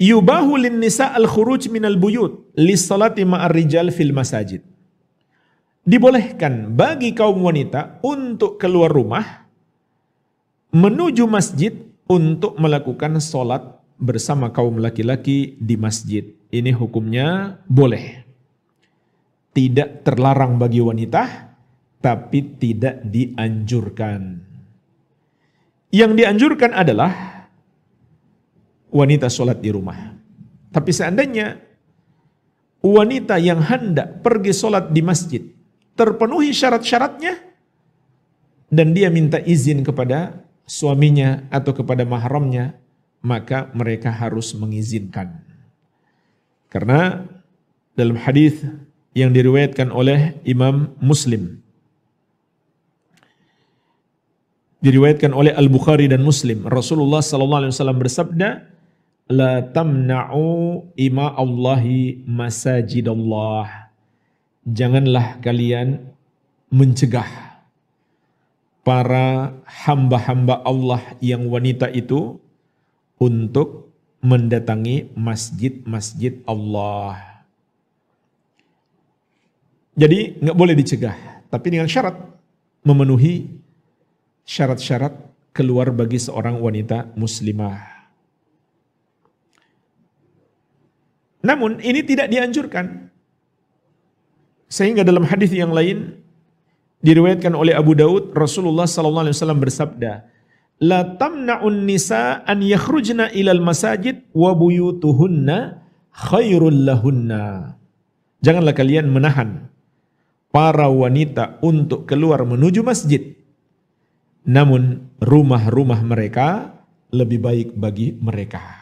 Yubahu lin nisa al khuruj min al buyut li salati ar rijal fil masajid. Dibolehkan bagi kaum wanita untuk keluar rumah menuju masjid untuk melakukan sholat bersama kaum laki-laki di masjid. Ini hukumnya boleh. Tidak terlarang bagi wanita, tapi tidak dianjurkan. Yang dianjurkan adalah wanita sholat di rumah. Tapi seandainya wanita yang hendak pergi sholat di masjid terpenuhi syarat-syaratnya dan dia minta izin kepada suaminya atau kepada mahramnya, maka mereka harus mengizinkan. Karena dalam hadis yang diriwayatkan oleh Imam Muslim diriwayatkan oleh Al Bukhari dan Muslim Rasulullah sallallahu alaihi wasallam bersabda la tamna'u ima Allahi masajidallah. Janganlah kalian mencegah para hamba-hamba Allah yang wanita itu untuk mendatangi masjid-masjid Allah. Jadi nggak boleh dicegah, tapi dengan syarat memenuhi syarat-syarat keluar bagi seorang wanita muslimah. Namun ini tidak dianjurkan. Sehingga dalam hadis yang lain diriwayatkan oleh Abu Daud Rasulullah sallallahu alaihi wasallam bersabda, "La tamna'un nisa an yakhrujna ilal masajid wa buyutuhunna khairul lahunna." Janganlah kalian menahan para wanita untuk keluar menuju masjid. Namun rumah-rumah mereka lebih baik bagi mereka.